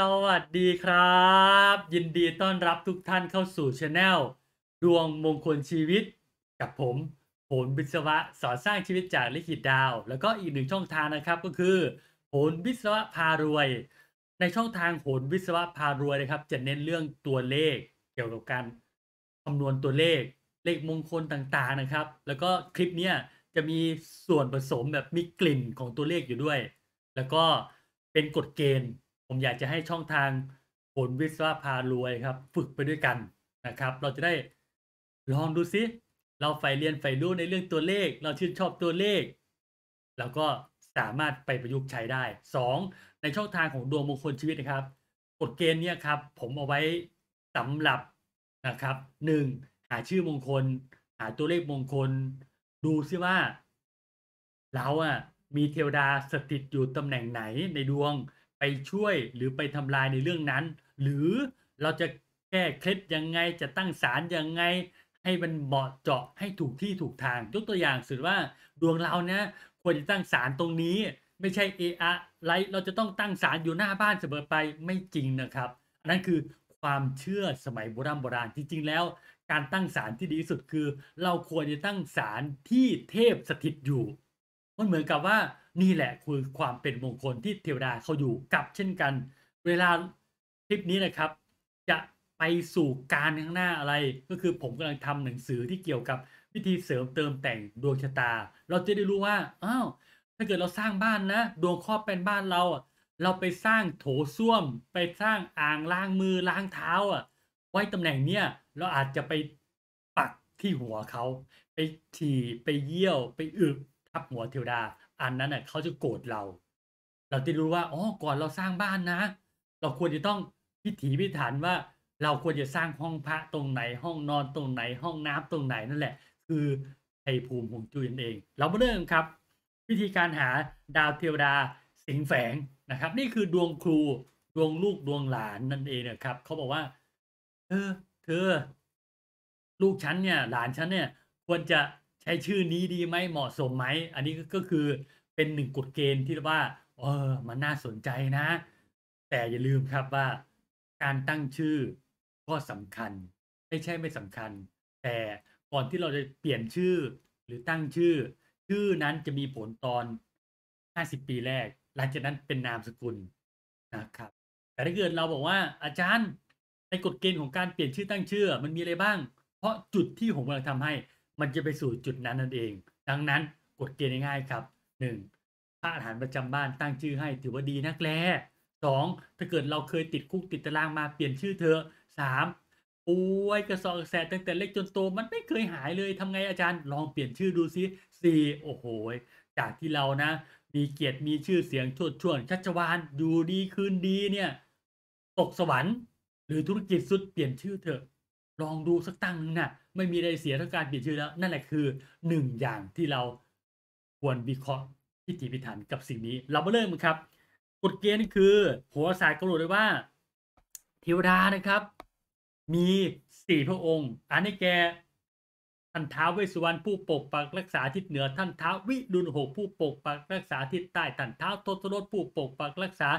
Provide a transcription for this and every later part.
สวัสดีครับ ยินดีต้อนรับทุกท่านเข้าสู่ช anel ดวงมงคลชีวิต กับผมโหนวิศวะสอนสร้างชีวิตจากลิขิตดาว แล้วก็อีกหนึ่งช่องทางนะครับก็คือโหนวิศวะพารวย ในช่องทางโหนวิศวะพารวยนะครับ จะเน้นเรื่องตัวเลขเกี่ยวกับการคำนวณตัวเลขเลขมงคลต่างๆนะครับ แล้วก็คลิปเนี้ยจะมีส่วนผสมแบบมีกลิ่นของตัวเลขอยู่ด้วย แล้วก็เป็นกฎเกณฑ์ผมอยากจะให้ช่องทางผลวิศวะพารวยครับ ฝึกไปด้วยกันนะครับ เราจะได้ลองดูซิ เราใฝ่เรียนใฝ่รู้ในเรื่องตัวเลข เราชื่นชอบตัวเลข แล้วก็สามารถไปประยุกต์ใช้ได้ 2. ในช่องทางของดวงมงคลชีวิตนะครับกฎเกณฑ์เนี่ยครับผมเอาไว้สำหรับนะครับงหาชื่อมงคลหาตัวเลขมงคล ดูซิว่าเราอะมีเทวดาสถิตอยู่ตำแหน่งไหนในดวงไปช่วยหรือไปทำลายในเรื่องนั้น หรือเราจะแก้เคล็ดยังไงจะตั้งศาลยังไง ให้มันเหมาะเจาะให้ถูกที่ถูกทางยกตัวอย่างสุดว่าดวงเราเนี่ยควรจะตั้งศาลตรงนี้ ไม่ใช่เออะไรเราจะต้องตั้งศาลอยู่หน้าบ้านเสมอไปไม่จริงนะครับ อันนั้นคือความเชื่อสมัยโบราณโบราณจริงๆแล้ว การตั้งศาลที่ดีที่สุดคือ เราควรจะตั้งศาลที่เทพสถิตอยู่มันเหมือนกับว่านี่แหละคือความเป็นมงคลที่เทวดาเขาอยู่กับเช่นกัน เวลาคลิปนี้นะครับ จะไปสู่การข้างหน้าอะไร ก็คือผมกำลังทำหนังสือที่เกี่ยวกับวิธีเสริมเติมแต่งดวงชะตา เราจะได้รู้ว่าอ้าวถ้าเกิดเราสร้างบ้านนะดวงครอบเป็นบ้านเราเราไปสร้างโถส้วม ไปสร้างอ่างล้างมือล้างเท้าอ่ะ ไว้ตำแหน่งเนี้ยเราอาจจะไปปักที่หัวเขาไปถีไปเยี่ยวไปอึับหัวเทวดาอันนั้นเน่ยเขาจะโกรธเรา เราจะรู้ว่าอ๋อ ก่อนเราสร้างบ้านนะ เราควรจะต้องพิถีพิถันว่า เราควรจะสร้างห้องพระตรงไหน ห้องนอนตรงไหนห้องน้ำ ตรงไหนนั่นแหละ คือไทภูมิของจุยนเอง เรามเริ่มครับ วิธีการหาดาวเทวดาสิงแฝงนะครับ นี่คือดวงครูดวงลูกดวงหลานนั่นเองนะครับเขาบอกว่า เออ เธอ ลูกฉันเนี่ย หลานฉันเนี่ย ควรจะใช้ชื่อนี้ดีไหมเหมาะสมไหม อันนี้ก็คือเป็นหนึ่งกฎเกณฑ์ที่ว่า เออมันน่าสนใจนะ แต่อย่าลืมครับว่า การตั้งชื่อก็สำคัญไม่ใช่ไม่สำคัญ แต่ก่อนที่เราจะเปลี่ยนชื่อหรือตั้งชื่อ ชื่อนั้นจะมีผลตอน50ปีแรก หลังจากนั้นเป็นนามสกุลนะครับ แต่ถ้าเกิดเราบอกว่า อาจารย์ในกฎเกณฑ์ของการเปลี่ยนชื่อตั้งชื่อ มันมีอะไรบ้าง เพราะจุดที่ผมกำลังทำให้มันจะไปสู่จุดนั้นนั่นเอง ดังนั้นกฎเกณฑ์ง่ายๆครับหนึ่ง พระอาหารประจำบ้านตั้งชื่อให้ถือว่าดีนักแลสองถ้าเกิดเราเคยติดคุกติดตารางมาเปลี่ยนชื่อเธอสามป่วยกระสอบแสตั้งแต่เล็กจนโตมันไม่เคยหายเลย ทำไงอาจารย์ลองเปลี่ยนชื่อดูซิสี่โอ้โห จากที่เรานะ มีเกียรติมีชื่อเสียงชดช่วน ชัชวานอยู่ดีคืนดีเนี่ยตกสวรรค์ หรือธุรกิจสุดเปลี่ยนชื่อเถอะลองดูสักตั้งนึงนะ่ะไม่มีอะไรเสียเท่าการเปลี่ยนชื่อแล้ว นั่นแหละคือหนึ่งอย่างที่เราควรวิเคราะห์พิธีพิถันกับสิ่งนี้ เรามาเริ่มกันครับกฎเกณฑ์นี่คือหัวศาสตร์กำหนดไว้ว่าเทวดานะครับ มีสี่พระองค์อันนี้แกท่านท้าวเวสสุวรรณผู้ปกปักรักษาทิศเหนือ ท่านท้าววิรุณหกผู้ปกปักรักษาทิศใต้ท่านท้าวทศรถผู้ปกปักรักษา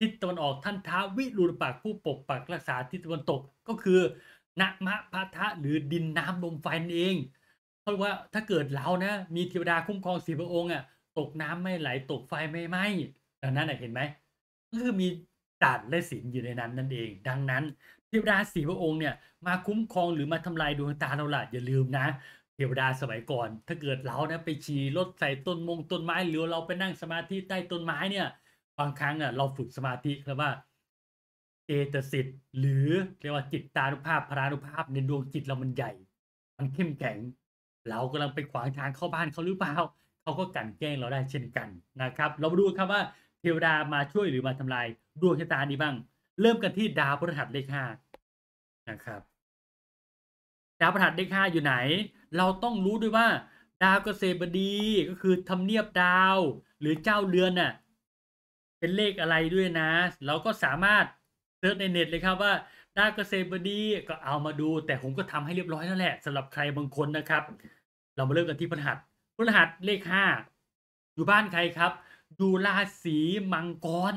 ทิศตะวันออกท่านท้าววิรุณปักผู้ปกปักรักษาทิศตะวันตกก็คือนะมะพะทะหรือดินน้ำลมไฟนเองเพราะว่าถ้าเกิดเรานะมีเทวดาคุ้มครองสี่พระองค์อ่ะตกน้ำไม่ไหลตกไฟไม่ไหม้ดังนั้นเห็นไหมก็คือมีจัดตและศีลอยู่ในนั้นนั่นเอง ดังนั้นเทวดาสี่พระองค์เนี่ยมาคุ้มครองหรือมาทำลายดวงตาเราละอย่าลืมนะ เทวดาสมัยก่อนถ้าเกิดเรานะไปฉี่รถใส่ต้นมงต้นไม้หรือเราไปนั่งสมาธิใต้ต้นไม้เนี่ย บางครั้งอ่ะเราฝึกสมาธิแล้วว่าเจตสิ์หรือเรียกว่าจิตตานุภาพพรานุภาพ ในดวงจิตเรามันใหญ่ มันเข้มแข็ง เรากำลังไปขวางทางเข้าบ้านเขาหรือเปล่าเขาก็กันแกล้งเราได้เช่นกันนะครับ เรามาดูครับว่า เทวดามาช่วยหรือมาทำลายดวงชะตานี้บ้าง เริ่มกันที่ดาวพฤหัสเลขห้านะครับ ดาวพฤหัสเลขห้าอยู่ไหน เราต้องรู้ด้วยว่า ดาวเกษตรบดีก็คือทำเนียบดาวหรือเจ้าเรือนน่ะ เป็นเลขอะไรด้วยนะเราก็สามารถซิร์ชในเน็ตเลยครับว่าดาร์กเซเบอดีก็เอามาดู แต่ผมก็ทำให้เรียบร้อยแล้วแหละสำหรับ ใครบางคนนะครับ เรามาเริ่มกันที่พฤหัสพฤหัสเลขห้าอยู่บ้านใครครับอยู่ราศีมังกร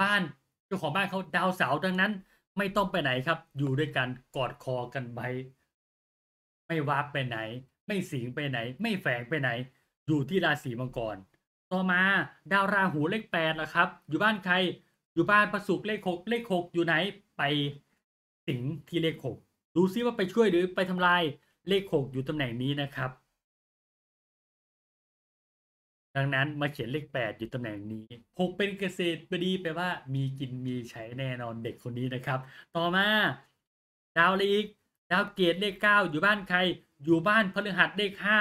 บ้านเจ้าของบ้านเขาดาวเสาดังนั้นไม่ต้องไปไหนครับ อยู่ด้วยกันกอดคอกันไปไม่วาบไปไหน ไม่สิงไปไหน ไม่แฝงไปไหนอยู่ที่ราศีมังกรต่อมาดาวราหูเลขแปดนะครับ อยู่บ้านใครอยู่บ้านประสุกเลขหกเลขหกอยู่ไหนไปสิงที่เลขหกดูซิว่าไปช่วยหรือไปทำลายเลขหกอยู่ตำแหน่งนี้นะครับ ดังนั้นมาเขียนเลขแปดอยู่ตำแหน่งนี้หกเป็นเกษตรบดีแปลว่ามีกินมีใช้แน่นอนเด็กคนนี้นะครับ ต่อมา ดาวเลขดาวเกตเลขเก้าอยู่บ้านใคร อยู่บ้านพฤหัสเลขห้า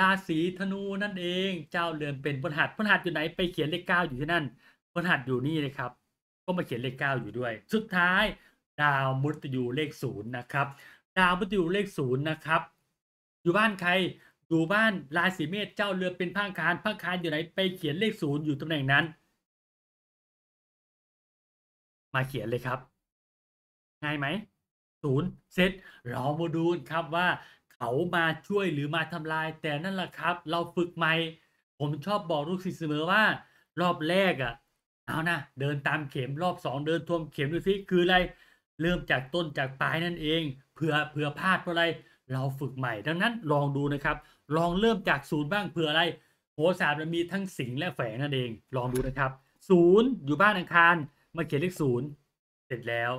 ราศีธนูนั่นเอง เจ้าเรือนเป็นพฤหัสพฤหัสอยู่ไหนไปเขียนเลขเก้าอยู่ที่นั่นพหัสอยู่นี่นะครับ ก็มาเขียนเลข 9 อยู่ด้วย สุดท้ายดาวมุตยูเลขศูนย์นะครับ ดาวมุตยูเลขศูนย์นะครับ อยู่บ้านใครอยู่บ้านราศีเมษเจ้าเรือเป็นพังคานพังคานอยู่ไหนไปเขียนเลขศูนย์อยู่ตำแหน่งนั้น มาเขียนเลยครับง่ายไหมศูนย์เสร็จ เรามาดูครับว่าเขามาช่วยหรือมาทำลาย แต่นั่นแหละครับเราฝึกใหม่ ผมชอบบอกลูกศิษย์เสมอว่ารอบแรกอะ่ะเอานะเดินตามเข็มรอบสองเดินทวงเข็มดูซิคืออะไรเริ่มจากต้นจากปลายนั่นเองเผื่อเผื่อพลาดเพราะอะไร เราฝึกใหม่ดังนั้นลองดูนะครับ ลองเริ่มจากศูนย์บ้างเผื่ออะไรโหศาสตร์มันมีทั้งสิงและแฝงนั่นเอง ลองดูนะครับศูนย์อยู่บ้านอังคารมาเขียนเลขศูนย์เสร็จแล้ว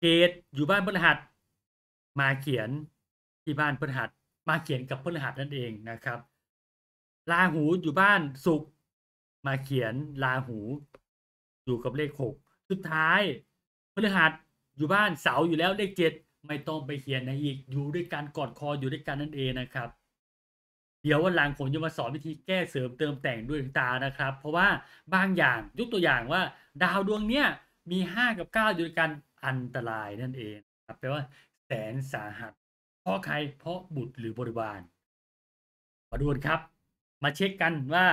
เกตอยู่บ้านพฤหัส มาเขียนที่บ้านพฤหัสมาเขียนกับพฤหัสนั่นเองนะครับลาหูอยู่บ้านศุกร์มาเขียนลาหูอยู่กับเลขหกสุดท้ายพฤหัสอยู่บ้านเสาอยู่แล้วเลขเจ็ดไม่ต้องไปเขียนนะอีกอยู่ด้วยการกอดคออยู่ด้วยกันนั่นเองนะครับ เดี๋ยววันหลังผมจะมาสอนวิธีแก้เสริมเติมแต่งด้วยตานะครับ เพราะว่าบางอย่างยกตัวอย่างว่า ดาวดวงเนี้ยมีห้ากับเก้าอยู่ด้วยกันอันตรายนั่นเองครับแปลว่า แสนสาหัส เพราะใครเพราะบุตรหรือบริวารมาดูนครับ มาเช็คกันว่า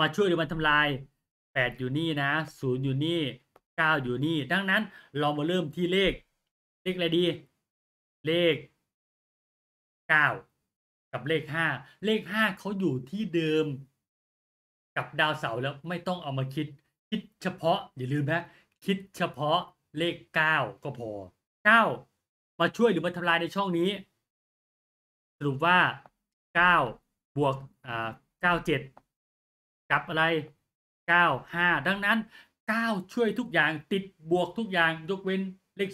มาช่วยหรือมาทำลาย 8 อยู่นี่นะ0อยู่นี่ 9 อยู่นี่ ดังนั้นเรามาเริ่มที่เลข เลขอะไรดี เลข 9 กับเลข 5 เลข 5เขาอยู่ที่เดิมกับดาวเสาร์แล้วไม่ต้องเอามาคิดคิดเฉพาะอย่าลืมนะคิดเฉพาะเลข 9 ก็พอ 9 มาช่วยหรือมาทำลายในช่องนี้สรุปว่า9บวกอ่า97กับอะไร 9 5 ดังนั้น 9 ช่วยทุกอย่าง ติดบวกทุกอย่าง ยกเว้นเลข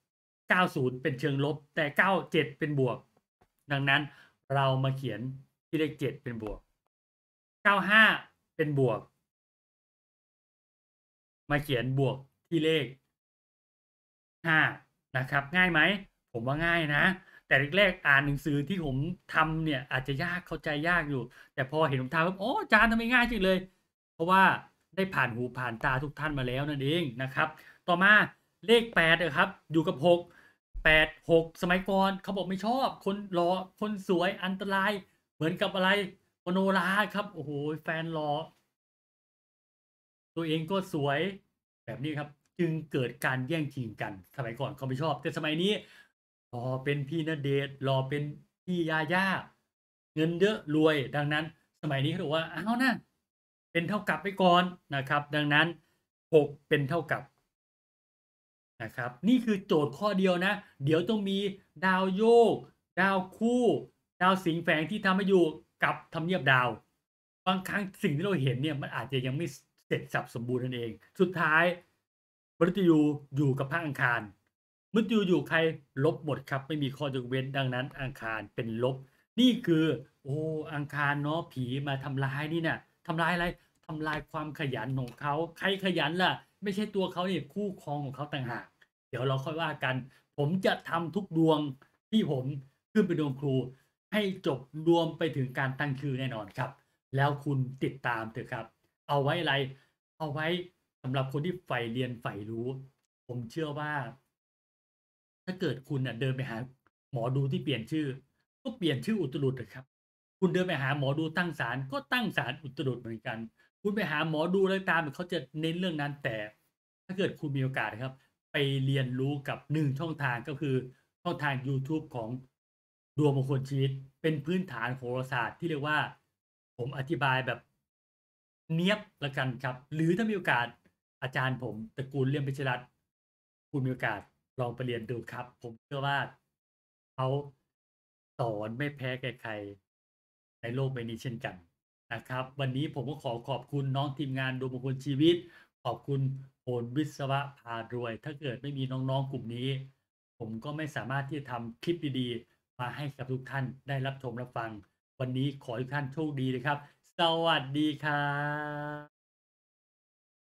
0 90 เป็นเชิงลบ แต่ 97 เป็นบวก ดังนั้นเรามาเขียนที่เลข 7 เป็นบวก 95 เป็นบวก มาเขียนบวกที่เลข 5 นะครับ ง่ายไหม ผมว่าง่ายนะแต่แรกๆอ่านหนังสือที่ผมทำเนี่ย อาจจะยากเข้าใจยากอยู่ แต่พอเห็นผมทำแล้วโอ้จานทำไมง่ายจังเลย เพราะว่าได้ผ่านหูผ่านตาทุกท่านมาแล้วนั่นเองนะครับ ต่อมาเลข8นะครับ อยู่กับ 6 8 6 สมัยก่อนเขาบอกไม่ชอบ คนหลอ่อคนสวยอันตราย เหมือนกับอะไรมโนรา ครับ โอ้โห แฟนหลอ่อตัวเองก็สวยแบบนี้ครับ จึงเกิดการแย่งชิงกันสมัยก่อนเขาไม่ชอบ แต่สมัยนี้หล่อเป็นพี่ณเดชหล่อเป็นพี่ยาย่าเงินเยอะรวย ดังนั้น สมัยนี้เขาบอกว่าอ้าวนะเป็นเท่ากับไปก่อนนะครับ ดังนั้นหกเป็นเท่ากับนะครับ นี่คือโจทย์ข้อเดียวนะ เดี๋ยวต้องมีดาวโยก ดาวคู่ ดาวสิงแฝงที่ทำให้อยู่กับทำเนียบดาว บางครั้งสิ่งที่เราเห็นเนี่ยมันอาจจะยังไม่เสร็จสับสมบูรณ์นั่นเอง สุดท้ายบมิตยูอยู่กับพระอังคารมันอยู่อยู่ใครลบหมดครับไม่มีข้อยกเว้นดังนั้นอังคารเป็นลบนี่คือ โอ้อังคารเนาะผีมาทำลายนี่นะ่ะทำลายอะไรทำลายความขยันของเขาใครขยันล่ะ ไม่ใช่ตัวเขาเนี่ยคู่ครองของเขาต่างหาก เดี๋ยวเราค่อยว่ากัน ผมจะทำทุกดวงที่ผมขึ้นไปดวงครู ให้จบรวมไปถึงการตั้งคือแน่นอนครับ แล้วคุณติดตามเถอะครับ เอาไว้อะไร เอาไว้สำหรับคนที่ใฝ่เรียนใฝ่รู้ ผมเชื่อว่าถ้าเกิดคุณเดินไปหาหมอดูที่เปลี่ยนชื่อ ก็เปลี่ยนชื่ออุตรุดนะครับคุณเดินไปหาหมอดูตั้งศาลก็ตั้งศาลอุตรุดเหมือนกัน คุณไปหาหมอดูอะไรตามเขาจะเน้นเรื่องนั้นแต่ถ้าเกิดคุณมีโอกาสครับ ไปเรียนรู้กับหนึ่งช่องทางก็คือช่องทาง YouTube ของดวงมงคลชีวิต เป็นพื้นฐานโหราศาสตร์ที่เรียกว่า ผมอธิบายแบบ เนี้ยบละกันครับ หรือถ้ามีโอกาส อาจารย์ผมตระกูลเลี่ยมพิชรัตคุณมีโอกาสลองไปเรียนดูครับ ผมเชื่อว่าเขาสอน ไม่แพ้ใครในโลกใบนี้เช่นกันนะครับ วันนี้ผมก็ขอขอบคุณน้องทีมงานดวงมงคลชีวิต ขอบคุณโผลวิศวะ พารวย ถ้าเกิดไม่มีน้องๆ กลุ่มนี้ ผมก็ไม่สามารถที่จะทำคลิปดีๆ มาให้กับทุกท่านได้รับชมรับฟัง วันนี้ขอทุกท่านโชคดีนะครับ สวัสดีครับ